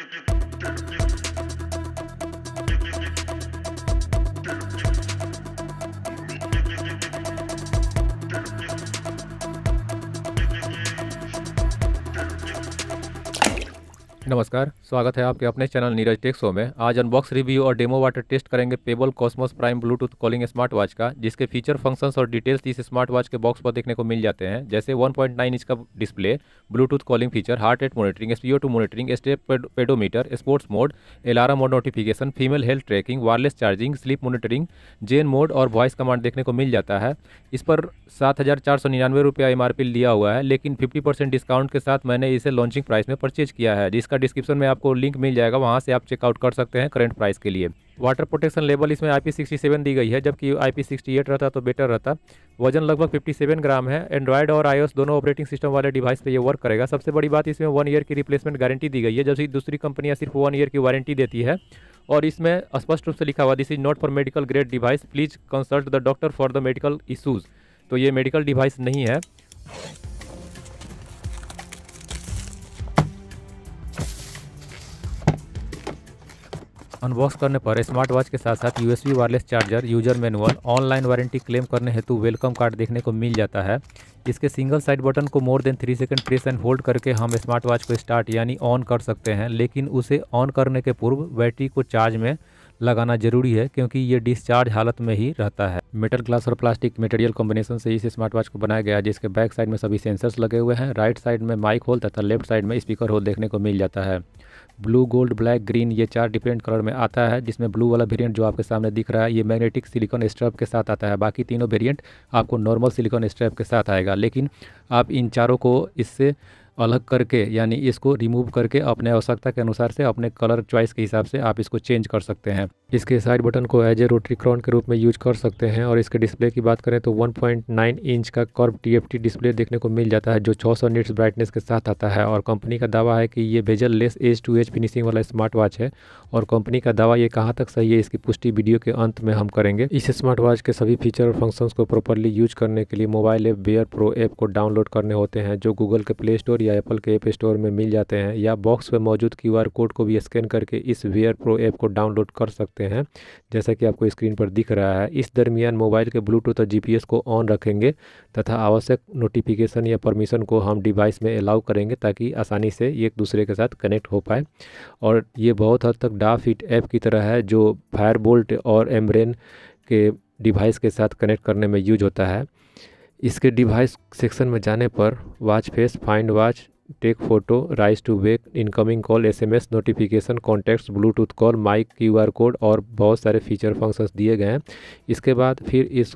Thank you. नमस्कार स्वागत है आपके अपने चैनल नीरज टेक शो में आज अनबॉक्स रिव्यू और डेमो वाटर टेस्ट करेंगे Pebble Cosmos prime Bluetooth calling smart watch का जिसके फीचर फंक्शंस और डिटेल्स इस स्मार्ट वॉच के बॉक्स पर देखने को मिल जाते हैं जैसे 1.9 इंच का display Bluetooth calling feature heart rate monitoring S two monitoring step pedometer sports mode alarm mode notification female health tracking wireless charging sleep monitoring zen mode और वॉइस कमांड देखने को मिल जाता है इस पर सात हज़ार चार सौ निन्यानवे रुपया एम आर पी लिया हुआ है लेकिन फिफ्टी परसेंट डिस्काउंट के साथ मैंने इसे लॉन्चिंग प्राइस में परचेज किया है जिसका डिस्क्रिप्शन में आपको लिंक मिल जाएगा वहाँ से आप चेकआउट कर सकते हैं करंट प्राइस के लिए वाटर प्रोटेक्शन लेवल इसमें आई पी दी गई है जबकि आई पी रहता तो बेटर रहता वजन लगभग 57 ग्राम है एंड्रॉयड और आईओएस दोनों ऑपरेटिंग सिस्टम वाले डिवाइस पे ये वर्क करेगा सबसे बड़ी बात इसमें वन ईयर की रिप्लेसमेंट गारंटी दी गई है जबकि दूसरी कंपनियाँ सिर्फ वन ईयर की वारंटी देती है और इसमें स्पष्ट रूप से लिखा हुआ this is not for medical grade device please consult the doctor for the medical issues तो ये मेडिकल डिवाइस नहीं है अनबॉक्स करने पर स्मार्ट वॉच के साथ साथ USB wireless charger user manual online warranty claim करने हेतु वेलकम कार्ड देखने को मिल जाता है इसके सिंगल साइड बटन को more than three second press and hold करके हम स्मार्ट वॉच को स्टार्ट यानी ऑन कर सकते हैं लेकिन उसे ऑन करने के पूर्व बैटरी को चार्ज में लगाना जरूरी है क्योंकि ये डिस्चार्ज हालत में ही रहता है मेटल ग्लास और प्लास्टिक मटेरियल कॉम्बिनेशन से इस स्मार्ट वॉच को बनाया गया है जिसके बैक साइड में सभी सेंसर्स लगे हुए हैं राइट साइड में माइक होल तथा लेफ्ट साइड में स्पीकर होल देखने को मिल जाता है ब्लू गोल्ड ब्लैक ग्रीन ये चार डिफरेंट कलर में आता है जिसमें ब्लू वाला वेरियंट जो आपके सामने दिख रहा है ये मैग्नेटिक सिलिकॉन स्ट्रैप के साथ आता है बाकी तीनों वेरियंट आपको नॉर्मल सिलिकॉन स्ट्रैप के साथ आएगा लेकिन आप इन चारों को इससे अलग करके यानी इसको रिमूव करके अपने आवश्यकता के अनुसार से अपने कलर चॉइस के हिसाब से आप इसको चेंज कर सकते हैं इसके साइड बटन को एज ए रोटरी क्रॉन के रूप में यूज कर सकते हैं और इसके डिस्प्ले की बात करें तो 1.9 इंच का कर्व टी डिस्प्ले देखने को मिल जाता है जो 600 सौ निट्स ब्राइटनेस के साथ आता है और कंपनी का दावा है कि ये bezel less edge to edge finishing वाला स्मार्ट वॉच है और कंपनी का दावा ये कहाँ तक सही है इसकी पुष्टि वीडियो के अंत में हम करेंगे इस स्मार्ट वॉच के सभी फीचर और फंक्शन को प्रॉपरली यूज करने के लिए mobile app wear pro app को डाउनलोड करने होते हैं जो गूगल के प्ले स्टोर या एप्पल के ऐप स्टोर में मिल जाते हैं या बॉक्स में मौजूद क्यू कोड को भी स्कैन करके इस वेयर प्रो ऐप को डाउनलोड कर सकते हैं जैसा कि आपको स्क्रीन पर दिख रहा है इस दरमियान मोबाइल के ब्लूटूथ और जी को ऑन रखेंगे तथा आवश्यक नोटिफिकेशन या परमिशन को हम डिवाइस में अलाउ करेंगे ताकि आसानी से एक दूसरे के साथ कनेक्ट हो पाए और ये बहुत हद तक डा फिट ऐप की तरह है जो फायरबोल्ट और एमब्रेन के डिवाइस के साथ कनेक्ट करने में यूज होता है इसके डिवाइस सेक्शन में जाने पर watch face find watch take photo raise to wake incoming call SMS notification contacts Bluetooth call mic QR code और बहुत सारे फीचर फंक्शंस दिए गए हैं इसके बाद फिर इस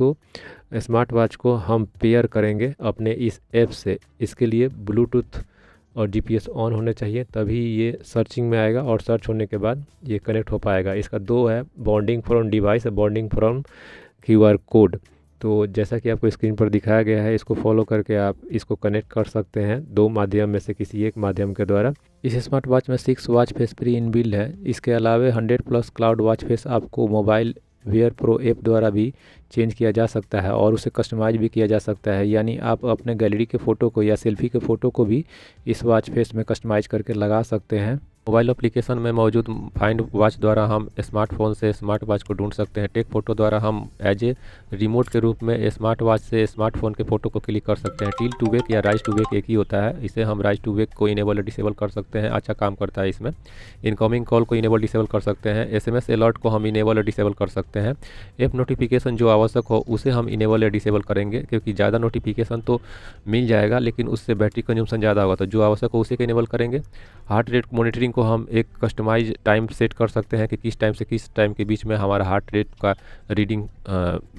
स्मार्ट वॉच को हम पेयर करेंगे अपने इस ऐप से इसके लिए ब्लूटूथ और जीपीएस ऑन होने चाहिए तभी ये सर्चिंग में आएगा और सर्च होने के बाद ये कनेक्ट हो पाएगा इसका दो है bonding from device bonding from Q code तो जैसा कि आपको स्क्रीन पर दिखाया गया है इसको फॉलो करके आप इसको कनेक्ट कर सकते हैं दो माध्यम में से किसी एक माध्यम के द्वारा इस स्मार्ट वॉच में six watch face pre in built है इसके अलावा hundred plus cloud watch face आपको मोबाइल वेयर प्रो ऐप द्वारा भी चेंज किया जा सकता है और उसे कस्टमाइज भी किया जा सकता है यानी आप अपने गैलरी के फ़ोटो को या सेल्फी के फ़ोटो को भी इस वॉच फेस में कस्टमाइज करके लगा सकते हैं मोबाइल एप्लीकेशन में मौजूद फाइंड वॉच द्वारा हम स्मार्टफोन से स्मार्ट वॉच को ढूंढ सकते हैं टेक फोटो द्वारा हम एज ए रिमोट के रूप में स्मार्ट वॉच से स्मार्टफोन के फोटो को क्लिक कर सकते हैं टील टू वेक या राइज टू वेक एक ही होता है इसे हम राइज टू वेक को इनेबल या डिसेबल कर सकते हैं अच्छा काम करता है इसमें इनकमिंग कॉल को इनेबल डिसेबल कर सकते हैं एस एम अलर्ट को हम इनेबल या डिसेबल कर सकते हैं एप नोटिफिकेशन जो आवश्यक हो उसे हम इनेबल या डिसेबल करेंगे क्योंकि ज़्यादा नोटिफिकेशन तो मिल जाएगा लेकिन उससे बैटरी कंज्यूमसन ज़्यादा होगा तो जो आवश्यक हो उसे इनेबल करेंगे हार्ट रेट मॉनिटरिंग टाइम को हम एक कस्टमाइज टाइम सेट कर सकते हैं कि किस टाइम से किस टाइम के बीच में हमारा हार्ट रेट का रीडिंग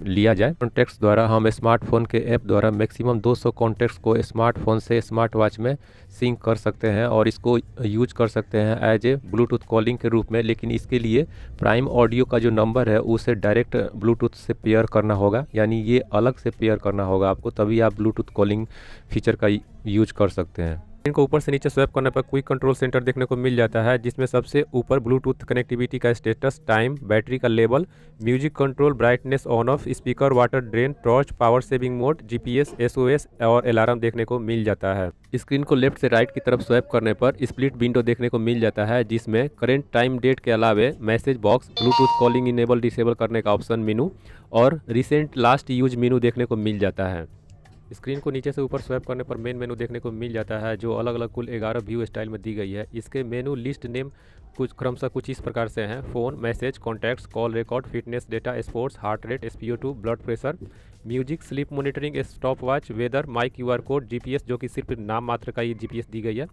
लिया जाए कॉन्टैक्ट्स द्वारा हम स्मार्टफोन के ऐप द्वारा मैक्सिमम 200 कॉन्टैक्ट्स को स्मार्टफोन से स्मार्ट वॉच में सिंक कर सकते हैं और इसको यूज कर सकते हैं एज ए ब्लूटूथ कॉलिंग के रूप में लेकिन इसके लिए प्राइम ऑडियो का जो नंबर है उसे डायरेक्ट ब्लूटूथ से पेयर करना होगा यानी ये अलग से पेयर करना होगा आपको तभी आप ब्लूटूथ कॉलिंग फीचर का यूज कर सकते हैं इनको ऊपर से नीचे स्वैप करने पर क्विक कंट्रोल सेंटर देखने को मिल जाता है जिसमें सबसे ऊपर ब्लूटूथ कनेक्टिविटी का स्टेटस टाइम बैटरी का level music control brightness on off speaker water drain torch power saving mode GPS SOS और अलार्म देखने को मिल जाता है स्क्रीन को लेफ्ट से राइट की तरफ स्वैप करने पर स्प्लिट विंडो देखने को मिल जाता है जिसमें करेंट टाइम डेट के अलावे message box Bluetooth calling enable disable करने का ऑप्शन मीनू और रिसेंट लास्ट यूज मीनू देखने को मिल जाता है स्क्रीन को नीचे से ऊपर स्वैप करने पर मेन मेनू देखने को मिल जाता है जो अलग अलग कुल ग्यारह व्यू स्टाइल में दी गई है इसके मेनू लिस्ट नेम कुछ क्रमशः कुछ इस प्रकार से हैं phone message contacts call record fitness data sports heart rate S blood pressure music sleep monitoring stop watch weather my Q code जी जो कि सिर्फ नाम मात्र का ही जी दी गई है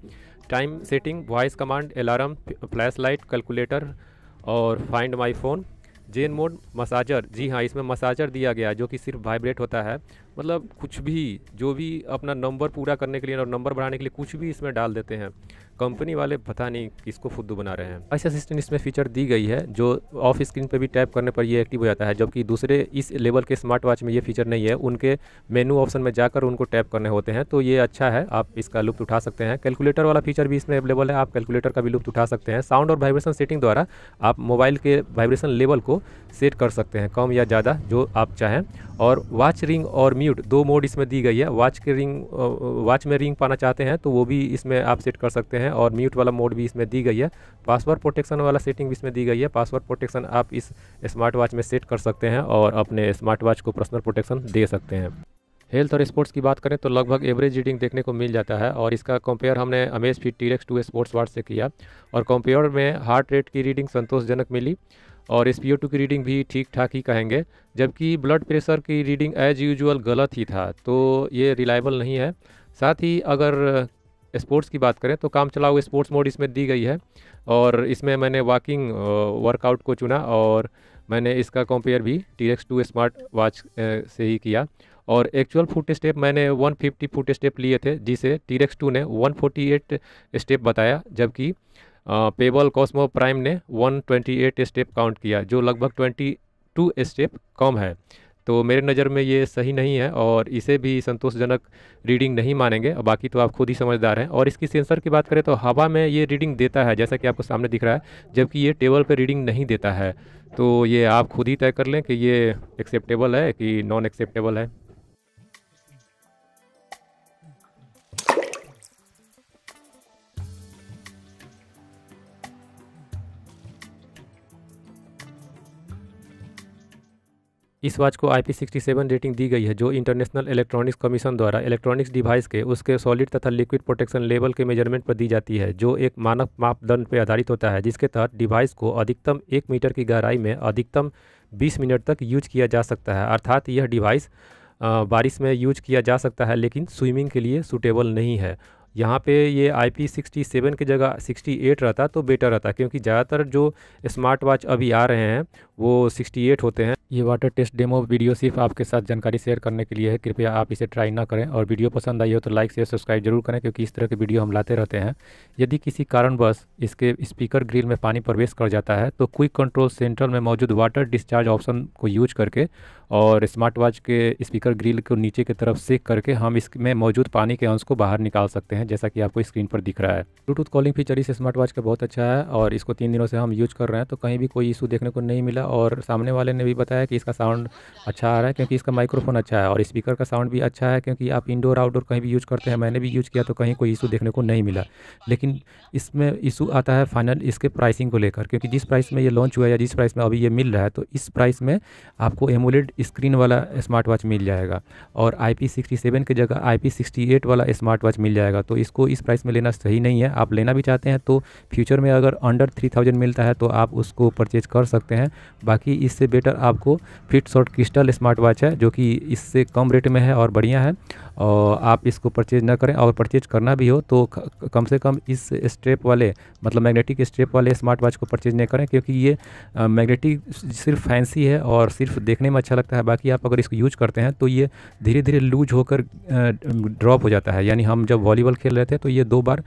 time setting voice command alarm flash light calculator और find my phone Zen mode massager जी हाँ इसमें मसाजर दिया गया जो कि सिर्फ वाइब्रेट होता है मतलब कुछ भी जो भी अपना नंबर पूरा करने के लिए और नंबर बढ़ाने के लिए कुछ भी इसमें डाल देते हैं कंपनी वाले पता नहीं किसको फुद्दू बना रहे हैं ऐसे असिस्टेंट इसमें फीचर दी गई है जो ऑफ स्क्रीन पर भी टैप करने पर ये एक्टिव हो जाता है जबकि दूसरे इस लेवल के स्मार्ट वॉच में ये फीचर नहीं है उनके मेनू ऑप्शन में जाकर उनको टैप करने होते हैं तो ये अच्छा है आप इसका लुप्त उठा सकते हैं कैलकुलेटर वाला फीचर भी इसमें अवेलेबल है आप कैलकुलेटर का भी लुप्त उठा सकते हैं साउंड और वाइब्रेशन सेटिंग द्वारा आप मोबाइल के वाइब्रेशन लेवल को सेट कर सकते हैं कम या ज़्यादा जो आप चाहें और वॉच रिंग और म्यूट दो मोड इसमें दी गई है वॉच के रिंग वॉच में रिंग पाना चाहते हैं तो वो भी इसमें आप सेट कर सकते हैं हैं और म्यूट वाला मोड भी इसमें दी गई है पासवर्ड प्रोटेक्शन वाला सेटिंग भी इसमें दी गई है पासवर्ड प्रोटेक्शन आप इस स्मार्ट वॉच में सेट कर सकते हैं और अपने स्मार्ट वॉच को पर्सनल प्रोटेक्शन दे सकते हैं हेल्थ और स्पोर्ट्स की बात करें तो लगभग एवरेज रीडिंग देखने को मिल जाता है और इसका कंपेयर हमने Amazfit T X two sports watch से किया और कंपेयर में हार्ट रेट की रीडिंग संतोषजनक मिली और एस पी ओ टू की रीडिंग भी ठीक ठाक ही कहेंगे जबकि ब्लड प्रेशर की रीडिंग एज यूजुअल गलत ही था तो ये रिलायबल नहीं है साथ ही अगर स्पोर्ट्स की बात करें तो काम चलाओ स्पोर्ट्स मोड इसमें दी गई है और इसमें मैंने वॉकिंग वर्कआउट को चुना और मैंने इसका कंपेयर भी T X two smart watch से ही किया और एक्चुअल फुट स्टेप मैंने 150 फुट स्टेप लिए थे जिसे टी एक्स टू ने 148 स्टेप बताया जबकि पेबल कॉस्मो प्राइम ने 128 स्टेप काउंट किया जो लगभग 22 स्टेप कम है तो मेरे नज़र में ये सही नहीं है और इसे भी संतोषजनक रीडिंग नहीं मानेंगे और बाकी तो आप खुद ही समझदार हैं और इसकी सेंसर की बात करें तो हवा में ये रीडिंग देता है जैसा कि आपको सामने दिख रहा है जबकि ये टेबल पर रीडिंग नहीं देता है तो ये आप खुद ही तय कर लें कि ये एक्सेप्टेबल है कि नॉन एक्सेप्टेबल है इस वॉच को आई रेटिंग दी गई है जो इंटरनेशनल इलेक्ट्रॉनिक्स कमीशन द्वारा इलेक्ट्रॉनिक्स डिवाइस के उसके सॉलिड तथा लिक्विड प्रोटेक्शन लेवल के मेजरमेंट पर दी जाती है जो एक मानक मापदंड पर आधारित होता है जिसके तहत डिवाइस को अधिकतम एक मीटर की गहराई में अधिकतम 20 मिनट तक यूज किया जा सकता है अर्थात यह डिवाइस बारिश में यूज किया जा सकता है लेकिन स्विमिंग के लिए सूटेबल नहीं है यहाँ पे ये आई पी सिक्सटी सेवन की जगह सिक्सटी एट रहता तो बेटर रहता क्योंकि ज़्यादातर जो स्मार्ट वॉच अभी आ रहे हैं वो सिक्सटी एट होते हैं ये वाटर टेस्ट डेमो वीडियो सिर्फ आपके साथ जानकारी शेयर करने के लिए है कृपया आप इसे ट्राई ना करें और वीडियो पसंद आई हो तो लाइक शेयर सब्सक्राइब जरूर करें क्योंकि इस तरह के वीडियो हम लाते रहते हैं यदि किसी कारणवश इसके स्पीकर ग्रिल में पानी प्रवेश कर जाता है तो क्विक कंट्रोल सेंट्रल में मौजूद वाटर डिस्चार्ज ऑप्शन को यूज करके और स्मार्ट वॉच के स्पीकर ग्रिल को नीचे की तरफ सेक करके हम इसमें मौजूद पानी के अंश को बाहर निकाल सकते हैं जैसा कि आपको स्क्रीन पर दिख रहा है ब्लूटूथ कॉलिंग फीचर इस स्मार्ट वॉच का बहुत अच्छा है और इसको तीन दिनों से हम यूज कर रहे हैं तो कहीं भी कोई इशू देखने को नहीं मिला और सामने वाले ने भी बताया है कि इसका साउंड अच्छा आ रहा है क्योंकि इसका माइक्रोफोन अच्छा है और स्पीकर का साउंड भी अच्छा है क्योंकि आप इंडोर आउटडोर कहीं भी यूज़ करते हैं मैंने भी यूज़ किया तो कहीं कोई इशू देखने को नहीं मिला लेकिन इसमें इशू आता है फाइनल इसके प्राइसिंग को लेकर क्योंकि जिस प्राइस में ये लॉन्च हुआ है या जिस प्राइस में अभी ये मिल रहा है तो इस प्राइस में आपको एमोलेड स्क्रीन वाला स्मार्ट वॉच मिल जाएगा और आई पी की जगह आई पी वाला स्मार्ट वॉच मिल जाएगा तो इसको इस प्राइस में लेना सही नहीं है आप लेना भी चाहते हैं तो फ्यूचर में अगर अंडर थ्री थाउजेंड मिलता है तो आप उसको परचेज कर सकते हैं बाकी इससे बेटर आपको आपको fit short crystal smart watch है जो कि इससे कम रेट में है और बढ़िया है और आप इसको परचेज ना करें और परचेज करना भी हो तो कम से कम इस स्ट्रेप वाले मतलब मैग्नेटिक स्ट्रेप वाले स्मार्ट वॉच को परचेज नहीं करें क्योंकि ये मैग्नेटिक सिर्फ फैंसी है और सिर्फ देखने में अच्छा लगता है बाकी आप अगर इसको यूज करते हैं तो ये धीरे धीरे लूज होकर ड्रॉप हो जाता है यानी हम जब वॉलीबॉल खेल रहे थे तो ये दो बार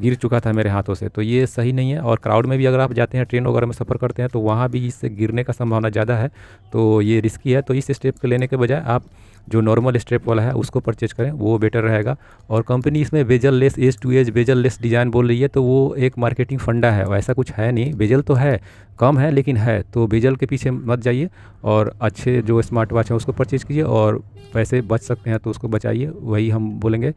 गिर चुका था मेरे हाथों से तो ये सही नहीं है और क्राउड में भी अगर आप जाते हैं ट्रेन वगैरह में सफ़र करते हैं तो वहाँ भी इससे गिरने का संभावना ज़्यादा है तो ये रिस्की है तो इस स्टेप को लेने के बजाय आप जो नॉर्मल स्टेप वाला है उसको परचेज करें वो बेटर रहेगा और कंपनी इसमें bezel less edge to edge bezel less design बोल रही है तो वो एक मार्केटिंग फंडा है वैसा कुछ है नहीं बेजल तो है कम है लेकिन है तो बेजल के पीछे मत जाइए और अच्छे जो स्मार्ट वॉच है उसको परचेज़ कीजिए और पैसे बच सकते हैं तो उसको बचाइए वही हम बोलेंगे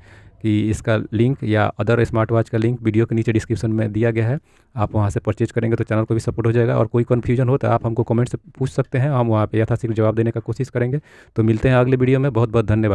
कि इसका लिंक या अदर स्मार्ट वॉच का लिंक वीडियो के नीचे डिस्क्रिप्शन में दिया गया है आप वहाँ से परचेज करेंगे तो चैनल को भी सपोर्ट हो जाएगा और कोई कन्फ्यूजन हो तो आप हमको कमेंट से पूछ सकते हैं हम वहाँ पर यथाशीघ्र जवाब देने का कोशिश करेंगे तो मिलते हैं अगले वीडियो में बहुत बहुत धन्यवाद